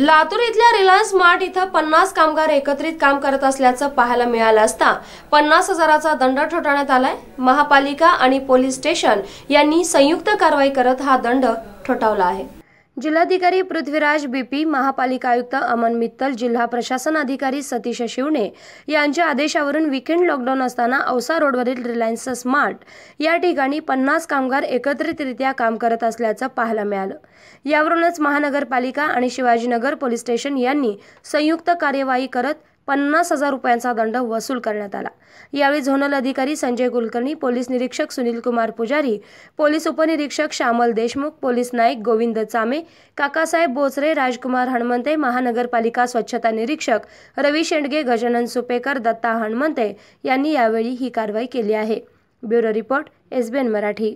लातूर इथल्या Reliance mart इथं पन्नास कामगार एकत्रित काम करत असल्याचं पाहायला मिळालं असता पन्नास हजाराचा दंड ठोठावण्यात आलाय महापालिका आणि पोलीस स्टेशन यांनी संयुक्त कारवाई करत हा दंड ठोठावला आहे जिल्हाधिकारी पृथ्वीराज बीपी महापालिका आयुक्त अमन मित्तल जिल्हा प्रशासन अधिकारी सतीश शिवणे यांच्या आदेशावरून विकेंड लॉकडाऊन असताना औसा रोडवरील रिलायन्स स्मार्ट या ठिकाणी पन्नास कामगार एकत्रितरित्या काम करत असल्याचं पाहायला मिळालं यावरूनच महानगरपालिका आणि शिवाजीनगर पोलीस स्टेशन यांनी संयुक्त कार्यवाही करत पन्नास हजार रुपयांचा दंड वसूल करण्यात आला यावेळी झोनल अधिकारी संजय कुलकर्णी पोलीस निरीक्षक सुनील कुमार पुजारी पोलीस उपनिरीक्षक श्यामल देशमुख पोलीस नाईक गोविंद चामे काकासाहेब बोचरे राजकुमार हणमंते महानगरपालिका स्वच्छता निरीक्षक रवी शेंडगे गजानन सुपेकर दत्ता हणमंते यांनी यावेळी ही कारवाई केली आहे ब्युरो रिपोर्ट एसबीएन मराठी